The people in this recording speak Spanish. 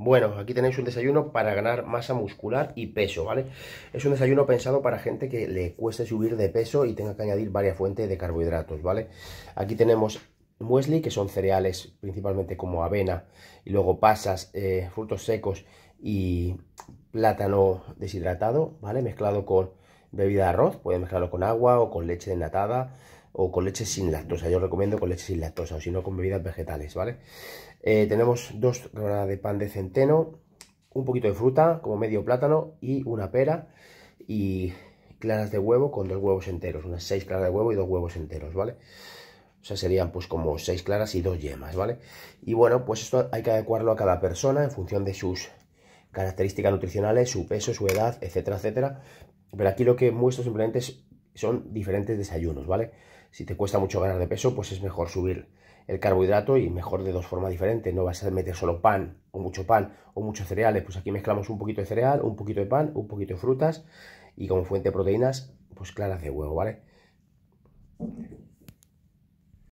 Bueno, aquí tenéis un desayuno para ganar masa muscular y peso, ¿vale? Es un desayuno pensado para gente que le cueste subir de peso y tenga que añadir varias fuentes de carbohidratos, ¿vale? Aquí tenemos muesli, que son cereales principalmente como avena, y luego pasas, eh, frutos secos y plátano deshidratado, ¿vale? Mezclado con bebida de arroz, puede mezclarlo con agua o con leche desnatada, o con leche sin lactosa. Yo recomiendo con leche sin lactosa o si no con bebidas vegetales, ¿vale? Eh, tenemos dos rebanadas de pan de centeno, un poquito de fruta, como medio plátano y una pera y claras de huevo con dos huevos enteros, unas seis claras de huevo y dos huevos enteros, ¿vale? O sea, serían pues como seis claras y dos yemas, ¿vale? Y bueno, pues esto hay que adecuarlo a cada persona en función de sus características nutricionales, su peso, su edad, etcétera, etcétera. Pero aquí lo que muestro simplemente es son diferentes desayunos, ¿vale? Si te cuesta mucho ganar de peso, pues es mejor subir el carbohidrato y mejor de dos formas diferentes. No vas a meter solo pan o mucho pan o muchos cereales. Pues aquí mezclamos un poquito de cereal, un poquito de pan, un poquito de frutas y como fuente de proteínas, pues claras de huevo, ¿vale?